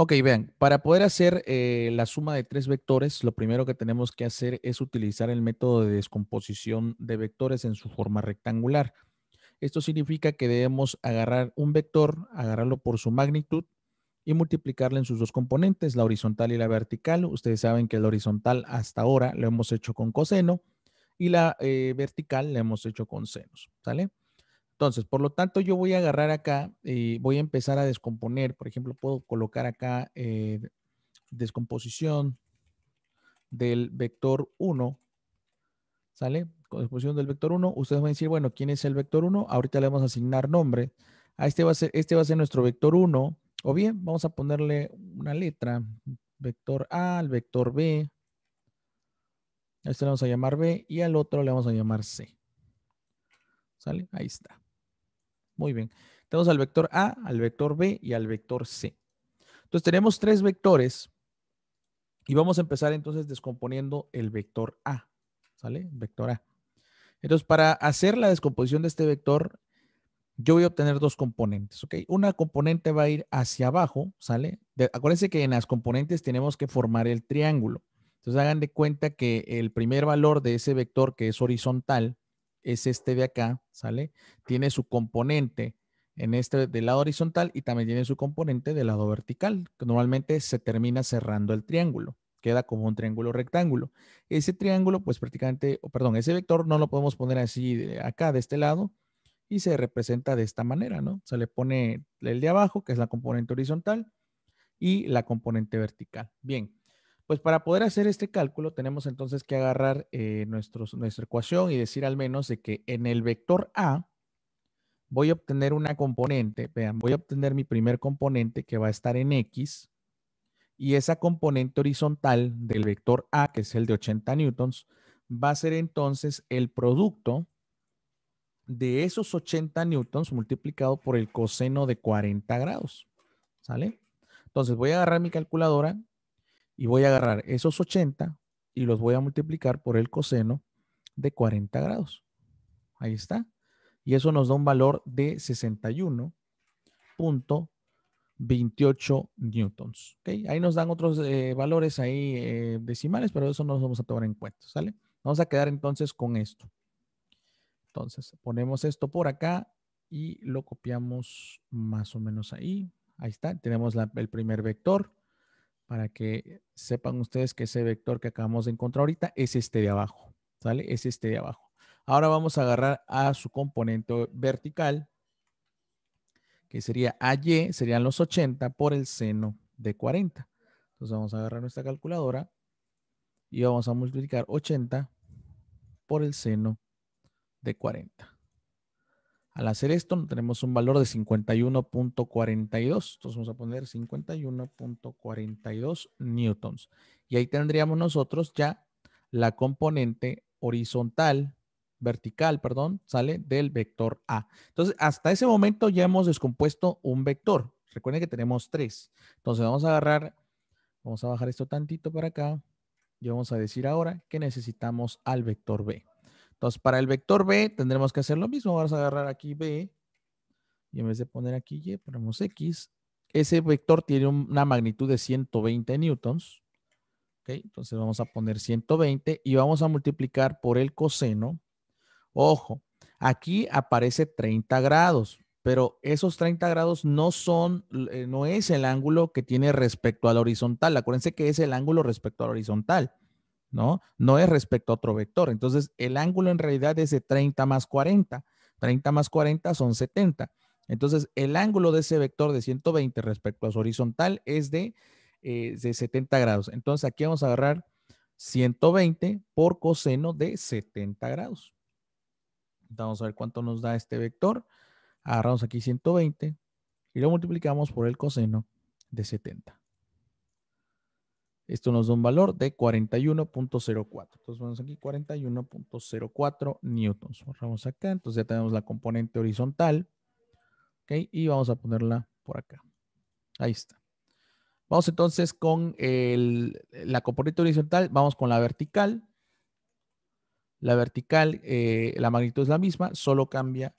Ok, vean, para poder hacer eh, la suma de tres vectores, lo primero que tenemos que hacer es utilizar el método de descomposición de vectores en su forma rectangular. Esto significa que debemos agarrar un vector, agarrarlo por su magnitud y multiplicarlo en sus dos componentes, la horizontal y la vertical. Ustedes saben que la horizontal hasta ahora lo hemos hecho con coseno y la eh, vertical la hemos hecho con senos, ¿sale? Entonces, por lo tanto, yo voy a agarrar acá y eh, voy a empezar a descomponer. Por ejemplo, puedo colocar acá eh, descomposición del vector 1. ¿Sale? Descomposición del vector 1. Ustedes van a decir, bueno, ¿quién es el vector 1? Ahorita le vamos a asignar nombre. A este, va a ser, este va a ser nuestro vector 1. O bien, vamos a ponerle una letra. Vector A, al vector B. A este le vamos a llamar B y al otro le vamos a llamar C. ¿Sale? Ahí está. Muy bien. Tenemos al vector A, al vector B y al vector C. Entonces tenemos tres vectores y vamos a empezar entonces descomponiendo el vector A. ¿Sale? Vector A. Entonces para hacer la descomposición de este vector, yo voy a obtener dos componentes, ¿ok? Una componente va a ir hacia abajo, ¿sale? acuérdense que en las componentes tenemos que formar el triángulo. Entonces hagan de cuenta que el primer valor de ese vector que es horizontal es este de acá, ¿sale? Tiene su componente en este del lado horizontal y también tiene su componente del lado vertical, que normalmente se termina cerrando el triángulo, queda como un triángulo rectángulo. Ese triángulo, pues prácticamente, perdón, ese vector no lo podemos poner así de acá, de este lado, y se representa de esta manera, ¿no? Se le pone el de abajo, que es la componente horizontal, y la componente vertical. Bien, pues para poder hacer este cálculo tenemos entonces que agarrar eh, nuestra ecuación y decir al menos de que en el vector A voy a obtener una componente, vean, voy a obtener mi primer componente que va a estar en X y esa componente horizontal del vector A, que es el de 80 newtons, va a ser entonces el producto de esos 80 newtons multiplicado por el coseno de 40 grados, ¿sale? Entonces voy a agarrar mi calculadora, y voy a agarrar esos 80 y los voy a multiplicar por el coseno de 40 grados. Ahí está. Y eso nos da un valor de 61.28 newtons. Ahí nos dan otros eh, valores ahí eh, decimales, pero eso no los vamos a tomar en cuenta. ¿sale? Vamos a quedar entonces con esto. Entonces, ponemos esto por acá y lo copiamos más o menos ahí. Ahí está, tenemos el primer vector para que sepan ustedes que ese vector que acabamos de encontrar ahorita es este de abajo, ¿sale? Es este de abajo. Ahora vamos a agarrar a su componente vertical, que sería AY, serían los 80 por el seno de 40. Entonces vamos a agarrar nuestra calculadora y vamos a multiplicar 80 por el seno de 40. Al hacer esto, tenemos un valor de 51.42. Entonces vamos a poner 51.42 newtons. Y ahí tendríamos nosotros ya la componente horizontal, vertical, perdón, sale del vector A. Entonces, hasta ese momento ya hemos descompuesto un vector. Recuerden que tenemos tres. Entonces vamos a agarrar, vamos a bajar esto tantito para acá. Y vamos a decir ahora que necesitamos al vector B. Entonces, para el vector B tendremos que hacer lo mismo. Vamos a agarrar aquí B y en vez de poner aquí Y, ponemos X. Ese vector tiene una magnitud de 120 newtons. Entonces vamos a poner 120 y vamos a multiplicar por el coseno. Ojo, aquí aparece 30 grados, pero esos 30 grados no son, eh, no es el ángulo que tiene respecto al horizontal. Acuérdense que es el ángulo respecto al horizontal. ¿no? No es respecto a otro vector. Entonces, el ángulo en realidad es de 30 más 40. 30 más 40 son 70. Entonces, el ángulo de ese vector de 120 respecto a su horizontal es de, eh, de 70 grados. Entonces, aquí vamos a agarrar 120 por coseno de 70 grados. Vamos a ver cuánto nos da este vector. Agarramos aquí 120 y lo multiplicamos por el coseno de 70. Esto nos da un valor de 41.04. Entonces vamos aquí 41.04 newtons. Borramos acá. Entonces ya tenemos la componente horizontal. ¿Ok? Y vamos a ponerla por acá. Ahí está. Vamos entonces con la componente horizontal. Vamos con la vertical. La vertical, eh, la magnitud es la misma, solo cambia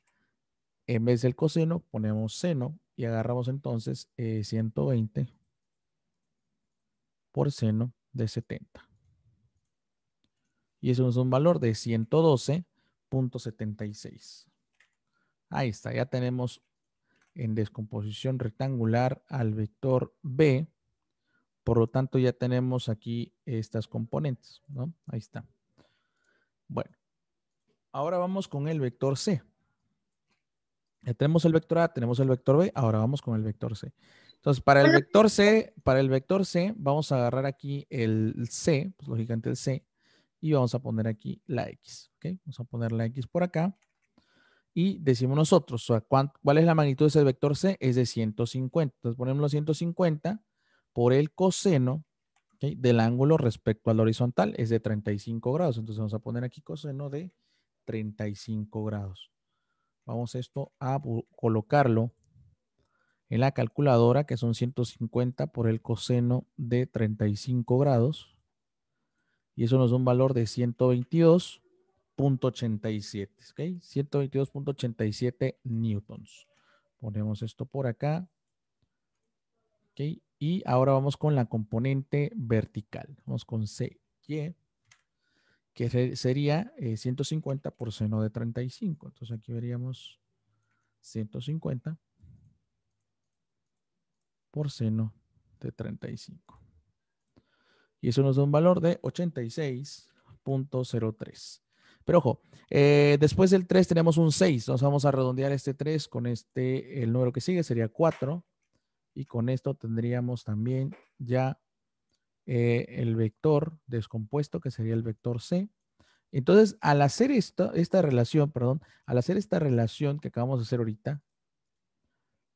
en vez del coseno, ponemos seno y agarramos entonces 120 eh, por seno de 70. Y eso es un valor de 112.76. Ahí está, ya tenemos en descomposición rectangular al vector B. Por lo tanto, ya tenemos aquí estas componentes, ¿no? Ahí está. Bueno, ahora vamos con el vector C. Ya tenemos el vector A, tenemos el vector B, ahora vamos con el vector C. Entonces, para el vector C, para el vector C, vamos a agarrar aquí el C, pues lógicamente el C, y vamos a poner aquí la X, ¿ok? Vamos a poner la X por acá. Y decimos nosotros, ¿cuál es la magnitud de ese vector C? Es de 150. Entonces ponemos los 150 por el coseno del ángulo respecto al horizontal, es de 35 grados. Entonces vamos a poner aquí coseno de 35 grados. Vamos esto a colocarlo en la calculadora, que son 150 por el coseno de 35 grados. Y eso nos da un valor de 122.87, ¿ok? 122.87 newtons. Ponemos esto por acá. ¿Ok? Y ahora vamos con la componente vertical. Vamos con CY, que sería 150 eh, por seno de 35. Entonces aquí veríamos 150 por seno de 35. Y eso nos da un valor de 86.03. Pero ojo, eh, después del 3 tenemos un 6. Nos vamos a redondear este 3 con este, el número que sigue sería 4. Y con esto tendríamos también ya eh, el vector descompuesto, que sería el vector C. Entonces, al hacer esta, esta relación, perdón, al hacer esta relación que acabamos de hacer ahorita,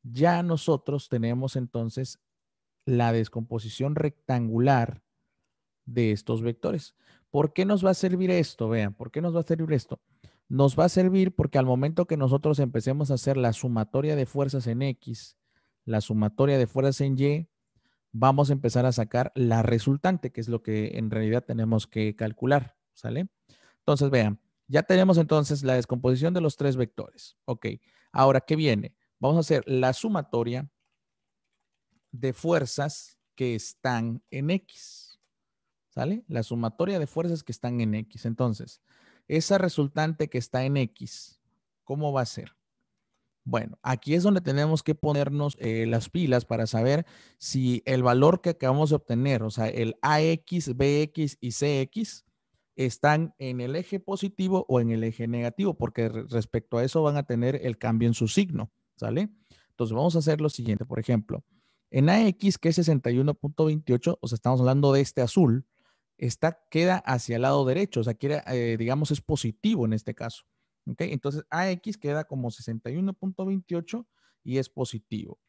ya nosotros tenemos entonces la descomposición rectangular de estos vectores. ¿Por qué nos va a servir esto? Vean, ¿por qué nos va a servir esto? Nos va a servir porque al momento que nosotros empecemos a hacer la sumatoria de fuerzas en X, la sumatoria de fuerzas en Y, vamos a empezar a sacar la resultante, que es lo que en realidad tenemos que calcular, ¿sale? Entonces, vean, ya tenemos entonces la descomposición de los tres vectores. Ok, ahora, ¿qué viene? Vamos a hacer la sumatoria de fuerzas que están en X. ¿Sale? La sumatoria de fuerzas que están en X. Entonces, esa resultante que está en X, ¿cómo va a ser? Bueno, aquí es donde tenemos que ponernos eh, las pilas para saber si el valor que acabamos de obtener, o sea, el AX, BX y CX, están en el eje positivo o en el eje negativo, porque respecto a eso van a tener el cambio en su signo. ¿sale? Entonces vamos a hacer lo siguiente, por ejemplo, en AX que es 61.28, o sea, estamos hablando de este azul, esta queda hacia el lado derecho, o sea, eh, digamos es positivo en este caso, ¿ok? Entonces AX queda como 61.28 y es positivo.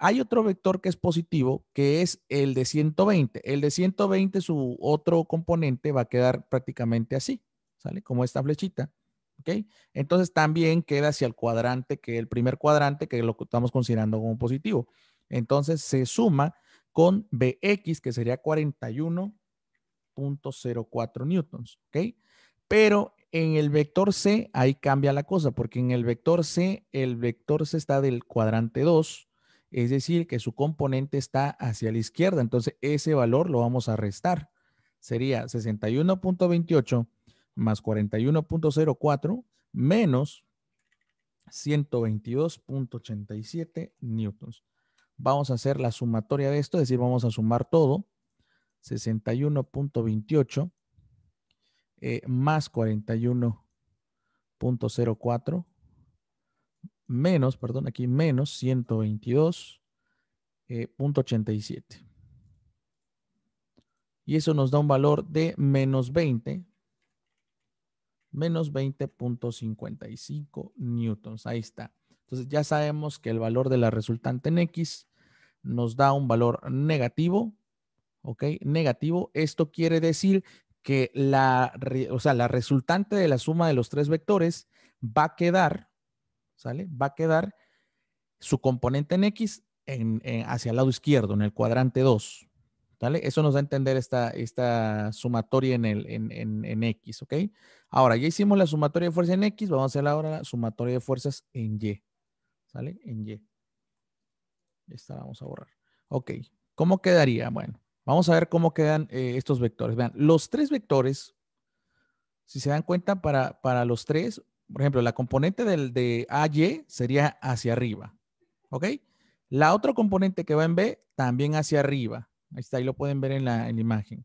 Hay otro vector que es positivo, que es el de 120. El de 120, su otro componente va a quedar prácticamente así, ¿sale? Como esta flechita. ¿ok? Entonces también queda hacia el cuadrante, que el primer cuadrante que lo estamos considerando como positivo. Entonces se suma con BX, que sería 41.04 newtons, ¿ok? Pero en el vector C ahí cambia la cosa, porque en el vector C, el vector C está del cuadrante 2, es decir, que su componente está hacia la izquierda, entonces ese valor lo vamos a restar. Sería 61.28 más 41.04 menos 122.87 newtons. Vamos a hacer la sumatoria de esto, es decir, vamos a sumar todo. 61.28 eh, más 41.04 menos, perdón, aquí menos 122.87. Eh, y eso nos da un valor de menos 20 menos 20.55 newtons. Ahí está. Entonces ya sabemos que el valor de la resultante en X nos da un valor negativo, ¿ok? Negativo. Esto quiere decir que la, o sea, la resultante de la suma de los tres vectores va a quedar, ¿sale? Va a quedar su componente en X en, hacia el lado izquierdo, en el cuadrante 2, ¿vale? Eso nos da a entender esta, esta sumatoria en, el, en, en, en, X, ¿ok? Ahora, ya hicimos la sumatoria de fuerzas en X, vamos a hacer ahora la sumatoria de fuerzas en Y, ¿sale? En Y. Esta la vamos a borrar. Ok, ¿cómo quedaría? Bueno, vamos a ver cómo quedan eh, estos vectores. Vean, los tres vectores, si se dan cuenta, para, para los tres, por ejemplo, la componente del, de AY sería hacia arriba, ¿ok? La otra componente que va en B, también hacia arriba. Ahí está, ahí lo pueden ver en la, imagen.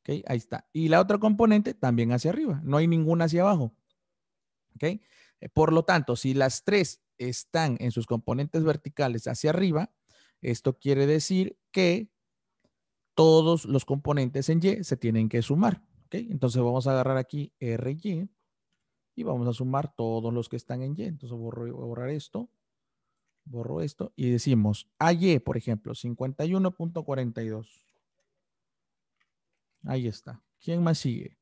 ok, ahí está. Y la otra componente también hacia arriba, no hay ninguna hacia abajo. ok, eh, Por lo tanto, si las tres están en sus componentes verticales hacia arriba, esto quiere decir que todos los componentes en Y se tienen que sumar. ok, Entonces vamos a agarrar aquí RY y vamos a sumar todos los que están en Y. Entonces voy a borrar esto borro esto y decimos AY, por ejemplo, 51.42. Ahí está. ¿Quién más sigue?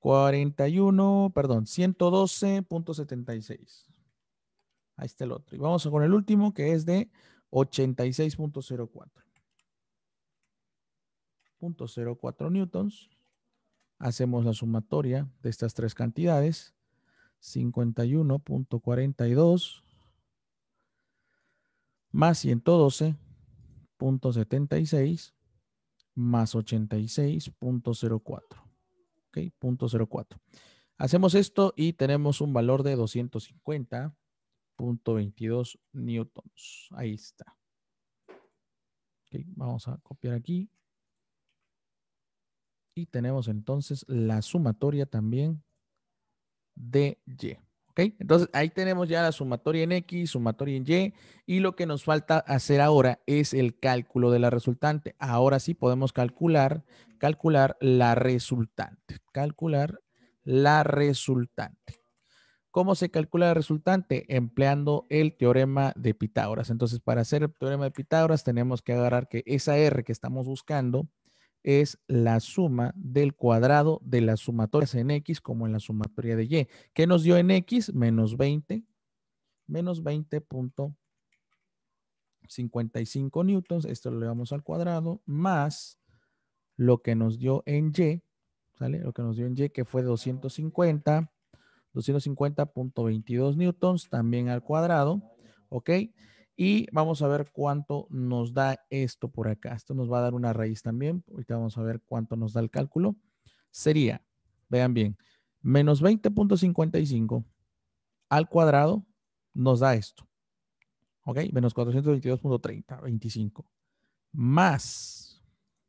41, perdón, 112.76. Ahí está el otro. Y vamos con el último que es de 86.04. .04 newtons. Hacemos la sumatoria de estas tres cantidades. 51.42 más 112.76 más 86.04. ¿Ok? 0.04. Hacemos esto y tenemos un valor de 250.22 newtons. Ahí está. Ok, vamos a copiar aquí. Y tenemos entonces la sumatoria también de Y. Entonces ahí tenemos ya la sumatoria en X, sumatoria en Y, y lo que nos falta hacer ahora es el cálculo de la resultante. Ahora sí podemos calcular, calcular la resultante. Calcular la resultante. ¿Cómo se calcula la resultante? Empleando el teorema de Pitágoras. Entonces, para hacer el teorema de Pitágoras, tenemos que agarrar que esa R que estamos buscando es la suma del cuadrado de las sumatorias en X como en la sumatoria de Y. ¿Qué nos dio en X? Menos 20, menos 20.55 newtons, esto lo llevamos al cuadrado, más lo que nos dio en Y, ¿sale? Lo que nos dio en Y que fue 250, 250.22 newtons, también al cuadrado, ¿ok? Y vamos a ver cuánto nos da esto por acá. Esto nos va a dar una raíz también. Ahorita vamos a ver cuánto nos da el cálculo. Sería, vean bien, menos 20.55 al cuadrado nos da esto. ¿Ok? Menos 422.30, 25. Más,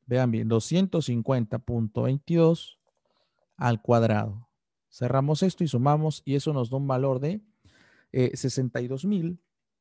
vean bien, 250.22 al cuadrado. Cerramos esto y sumamos y eso nos da un valor de 62,000. Eh,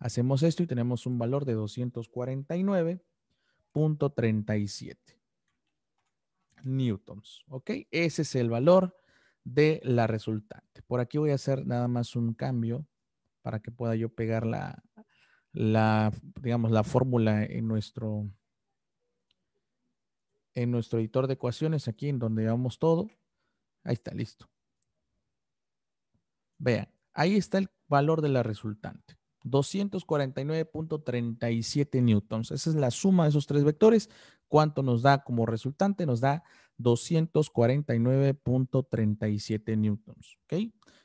Hacemos esto y tenemos un valor de 249.37 newtons. ¿Ok? Ese es el valor de la resultante. Por aquí voy a hacer nada más un cambio para que pueda yo pegar la, digamos, la fórmula en nuestro, en nuestro editor de ecuaciones, aquí en donde llevamos todo. Ahí está, listo. Vean, ahí está el valor de la resultante. 249.37 newtons. Esa es la suma de esos tres vectores. ¿Cuánto nos da como resultante? Nos da 249.37 newtons. ¿Ok?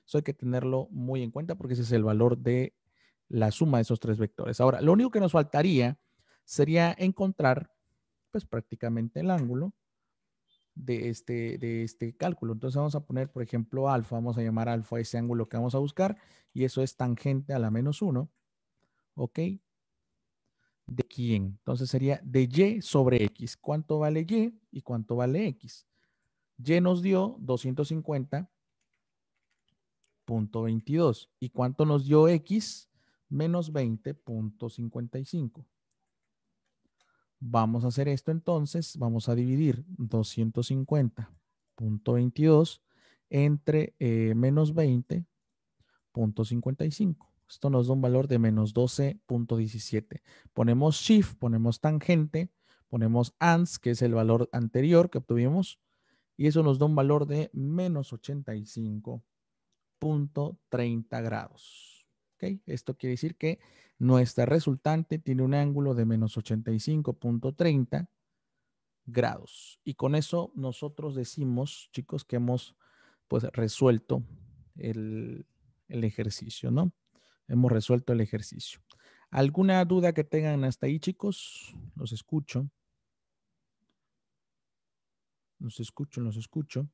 Eso hay que tenerlo muy en cuenta porque ese es el valor de la suma de esos tres vectores. Ahora, lo único que nos faltaría sería encontrar, pues prácticamente el ángulo de este, de este cálculo. Entonces vamos a poner, por ejemplo, alfa, vamos a llamar alfa ese ángulo que vamos a buscar y eso es tangente a la menos 1, ¿ok? ¿De quién? Entonces sería de y sobre x. ¿Cuánto vale y y cuánto vale x? Y nos dio 250.22. ¿Y cuánto nos dio x? Menos 20.55. Vamos a hacer esto entonces, vamos a dividir 250.22 entre eh, menos 20.55. Esto nos da un valor de menos 12.17. Ponemos shift, ponemos tangente, ponemos ans, que es el valor anterior que obtuvimos, y eso nos da un valor de menos 85.30 grados esto quiere decir que nuestra resultante tiene un ángulo de menos 85.30 grados. Y con eso nosotros decimos, chicos, que hemos pues resuelto el, el ejercicio, ¿no? Hemos resuelto el ejercicio. ¿Alguna duda que tengan hasta ahí, chicos? Los escucho. Los escucho, los escucho.